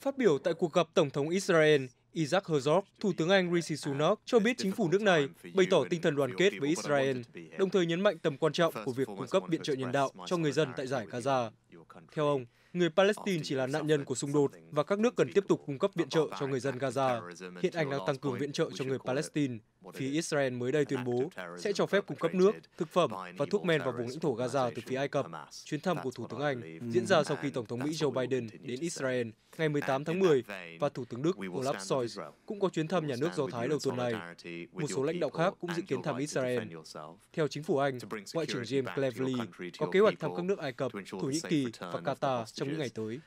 Phát biểu tại cuộc gặp Tổng thống Israel Isaac Herzog, Thủ tướng Anh Rishi Sunak cho biết chính phủ nước này bày tỏ tinh thần đoàn kết với Israel, đồng thời nhấn mạnh tầm quan trọng của việc cung cấp viện trợ nhân đạo cho người dân tại giải Gaza. Theo ông, người Palestine chỉ là nạn nhân của xung đột và các nước cần tiếp tục cung cấp viện trợ cho người dân Gaza. Hiện Anh đang tăng cường viện trợ cho người Palestine, phía Israel mới đây tuyên bố sẽ cho phép cung cấp nước, thực phẩm và thuốc men vào vùng lãnh thổ Gaza từ phía Ai Cập. Chuyến thăm của Thủ tướng Anh diễn ra sau khi Tổng thống Mỹ Joe Biden đến Israel ngày 18 tháng 10 và Thủ tướng Đức Olaf Scholz cũng có chuyến thăm nhà nước Do Thái đầu tuần này. Một số lãnh đạo khác cũng dự kiến thăm Israel. Theo chính phủ Anh, Ngoại trưởng James Cleverly có kế hoạch thăm các nước Ai Cập, Thổ Nhĩ Kỳ và Qatar trong những ngày tới.